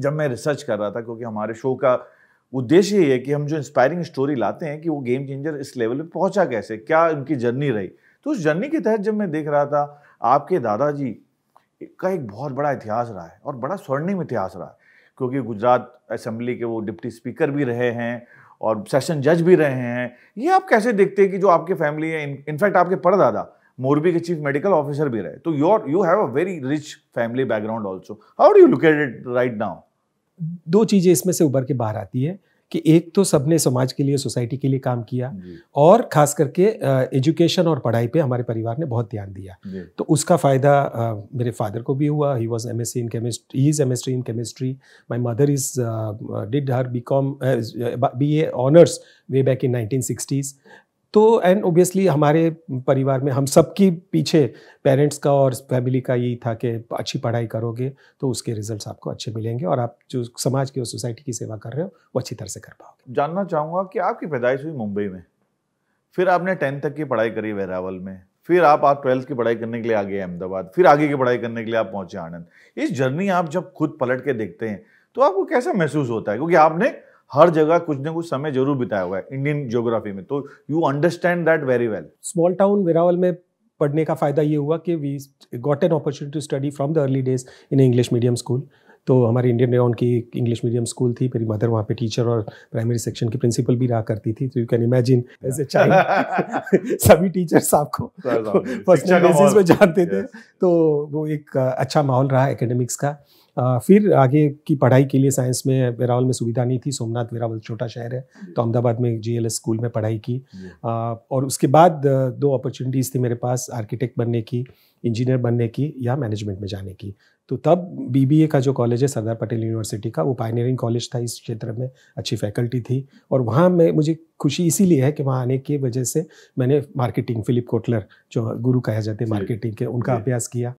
जब मैं रिसर्च कर रहा था क्योंकि हमारे शो का उद्देश्य ये है कि हम जो इंस्पायरिंग स्टोरी लाते हैं कि वो गेम चेंजर इस लेवल पे पहुंचा कैसे क्या उनकी जर्नी रही तो उस जर्नी के तहत जब मैं देख रहा था आपके दादाजी का एक बहुत बड़ा इतिहास रहा है और बड़ा स्वर्णिम इतिहास रहा है क्योंकि गुजरात असेंबली के वो डिप्टी स्पीकर भी रहे हैं और सेशन जज भी रहे हैं ये आप कैसे देखते हैं कि जो आपके फैमिली है इनफैक्ट आपके परदादा मोरबी के चीफ मेडिकल ऑफिसर भी रहे तो your you have a very rich family background also how do you look at it right now दो चीज़ें इसमें से उभर के बाहर आती है कि एक तो सबने समाज के लिए सोसाइटी के लिए काम किया और खास करके एजुकेशन और पढ़ाई पे हमारे परिवार ने बहुत ध्यान दिया तो उसका फ़ायदा मेरे फादर को भी हुआ he was M S in chemistry is M S in chemistry my mother is did her B com B A honours way back in nineteen sixties तो एंड ओबियसली हमारे परिवार में हम सबकी पीछे पेरेंट्स का और फैमिली का यही था कि अच्छी पढ़ाई करोगे तो उसके रिजल्ट्स आपको अच्छे मिलेंगे और आप जो समाज की और सोसाइटी की सेवा कर रहे हो वो अच्छी तरह से कर पाओगे जानना चाहूँगा कि आपकी पैदाइश हुई मुंबई में फिर आपने टेंथ तक की पढ़ाई करी वेरावल में फिर आप आप ट्वेल्थ की पढ़ाई करने के लिए आगे अहमदाबाद फिर आगे की पढ़ाई करने के लिए आप पहुंचे आनंद इस जर्नी आप जब खुद पलट के देखते हैं तो आपको कैसा महसूस होता है क्योंकि आपने हर जगह कुछ ना कुछ समय जरूर बिताया हुआ है इंडियन ज्योग्राफी में तो you understand that very well small town Veraval में पढ़ने का फ़ायदा ये हुआ कि we got an opportunity to study from the early days in English medium school तो हमारे इंडियन रेवन की इंग्लिश मीडियम स्कूल थी मेरी मदर वहाँ पे टीचर और प्राइमरी सेक्शन की प्रिंसिपल भी रहा करती थी तो you can imagine as a child सभी टीचर्स आपको फर्स्ट बेसिस पे जानते थे तो वो एक अच्छा माहौल रहा एकेडमिक्स का फिर आगे की पढ़ाई के लिए साइंस में वेरावल में सुविधा नहीं थी सोमनाथ वेरावल छोटा शहर है तो अहमदाबाद में जी एल स्कूल में पढ़ाई की और उसके बाद दो अपॉर्चुनिटीज़ थी मेरे पास आर्किटेक्ट बनने की इंजीनियर बनने की या मैनेजमेंट में जाने की तो तब बीबीए का जो कॉलेज है सरदार पटेल यूनिवर्सिटी का वो पाइनियरिंग कॉलेज था इस क्षेत्र में अच्छी फैकल्टी थी और वहाँ में मुझे खुशी इसीलिए है कि वहाँ आने की वजह से मैंने मार्केटिंग फिलिप कोटलर जो गुरु कहा जाते हैं मार्केटिंग के उनका अभ्यास किया